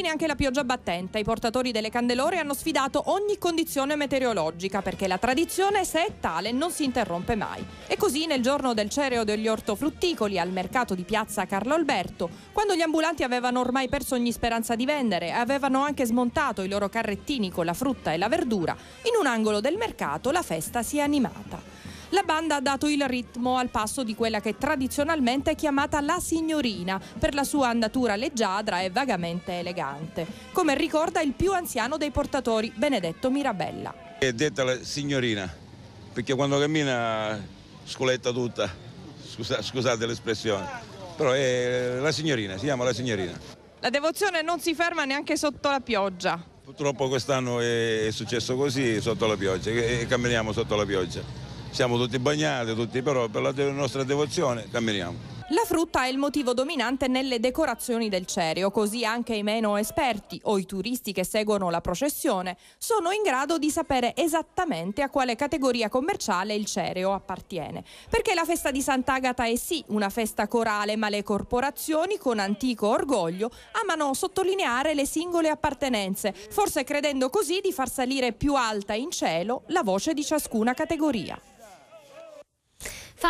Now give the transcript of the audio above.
infine anche la pioggia battente. I portatori delle candelore hanno sfidato ogni condizione meteorologica perché la tradizione, se è tale, non si interrompe mai. E così nel giorno del cereo degli ortofrutticoli al mercato di piazza Carlo Alberto, quando gli ambulanti avevano ormai perso ogni speranza di vendere e avevano anche smontato i loro carrettini con la frutta e la verdura, in un angolo del mercato la festa si è animata. La banda ha dato il ritmo al passo di quella che tradizionalmente è chiamata La Signorina, per la sua andatura leggiadra e vagamente elegante, come ricorda il più anziano dei portatori, Benedetto Mirabella. È detta la signorina, perché quando cammina scoletta tutta, Scusa, scusate l'espressione, però è la signorina, si chiama la signorina. La devozione non si ferma neanche sotto la pioggia. Purtroppo quest'anno è successo così, sotto la pioggia, e camminiamo sotto la pioggia siamo tutti bagnati, tutti, però per la nostra devozione camminiamo. La frutta è il motivo dominante nelle decorazioni del cereo, così anche i meno esperti o i turisti che seguono la processione sono in grado di sapere esattamente a quale categoria commerciale il cereo appartiene. Perché la festa di Sant'Agata è sì una festa corale, ma le corporazioni, con antico orgoglio, amano sottolineare le singole appartenenze, forse credendo così di far salire più alta in cielo la voce di ciascuna categoria.